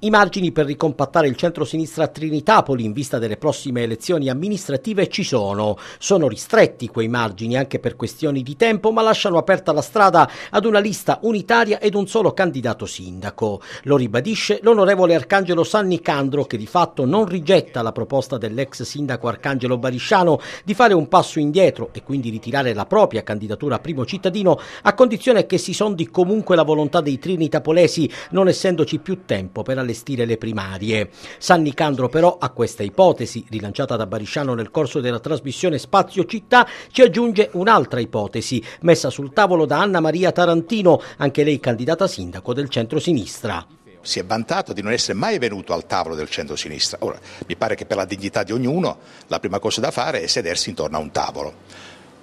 I margini per ricompattare il centro-sinistra a Trinitapoli in vista delle prossime elezioni amministrative ci sono. Sono ristretti quei margini anche per questioni di tempo, ma lasciano aperta la strada ad una lista unitaria ed un solo candidato sindaco. Lo ribadisce l'onorevole Arcangelo Sannicandro che di fatto non rigetta la proposta dell'ex sindaco Arcangelo Barisciano di fare un passo indietro e quindi ritirare la propria candidatura a primo cittadino a condizione che si sondi comunque la volontà dei trinitapolesi non essendoci più tempo per allestire le primarie. San Nicandro però a questa ipotesi, rilanciata da Barisciano nel corso della trasmissione Spazio Città, ci aggiunge un'altra ipotesi, messa sul tavolo da Anna Maria Tarantino, anche lei candidata sindaco del centro-sinistra si è vantato di non essere mai venuto al tavolo del centro-sinistra. Ora, mi pare che per la dignità di ognuno la prima cosa da fare è sedersi intorno a un tavolo.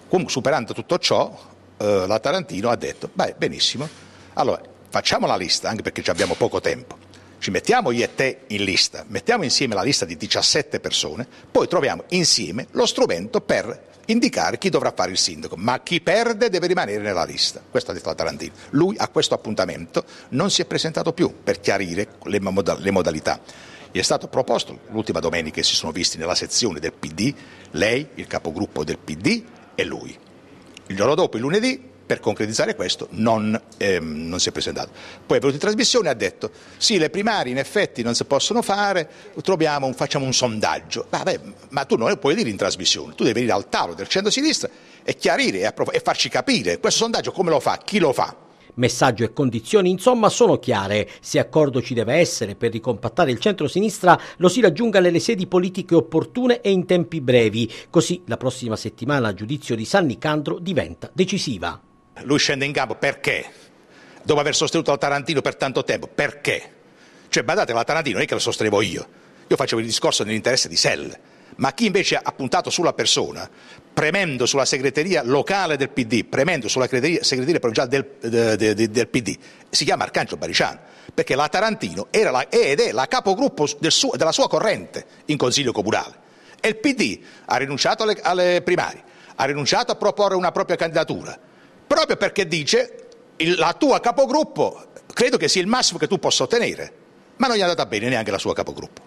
Comunque, superando tutto ciò, eh, la Tarantino ha detto, beh, benissimo, allora facciamo la lista, anche perché abbiamo poco tempo. Ci mettiamo io e te in lista, mettiamo insieme la lista di 17 persone, poi troviamo insieme lo strumento per indicare chi dovrà fare il sindaco, ma chi perde deve rimanere nella lista. Questo ha detto la Tarantino. Lui a questo appuntamento non si è presentato più per chiarire le, moda- le modalità. Gli è stato proposto l'ultima domenica si sono visti nella sezione del PD, lei, il capogruppo del PD e lui. Il giorno dopo, il lunedì, per concretizzare questo non, ehm, non si è presentato. Poi è venuto in trasmissione e ha detto sì, le primarie in effetti non si possono fare, un, facciamo un sondaggio. Vabbè, ma tu non lo puoi dire in trasmissione, tu devi venire al tavolo del centro-sinistra e chiarire e, approf- e farci capire questo sondaggio come lo fa, chi lo fa. Messaggio e condizioni insomma sono chiare. Se accordo ci deve essere per ricompattare il centro-sinistra, lo si raggiunga nelle sedi politiche opportune e in tempi brevi. Così la prossima settimana a giudizio di Sanni Candro, diventa decisiva. Lui scende in campo perché? Dopo aver sostenuto la Tarantino per tanto tempo, perché? Cioè, badate, la Tarantino non è che la sostenevo io, io facevo il discorso nell'interesse di Sell, ma chi invece ha puntato sulla persona, premendo sulla segreteria locale del PD, premendo sulla segreteria, provinciale del, de, de, del, PD, si chiama Arcangelo Bariciano, perché la Tarantino era la, ed è la capogruppo del suo, della sua corrente in Consiglio Comunale. E il PD ha rinunciato alle, alle primarie, ha rinunciato a proporre una propria candidatura, proprio perché dice la tua capogruppo credo che sia il massimo che tu possa ottenere, ma non gli è andata bene neanche la sua capogruppo.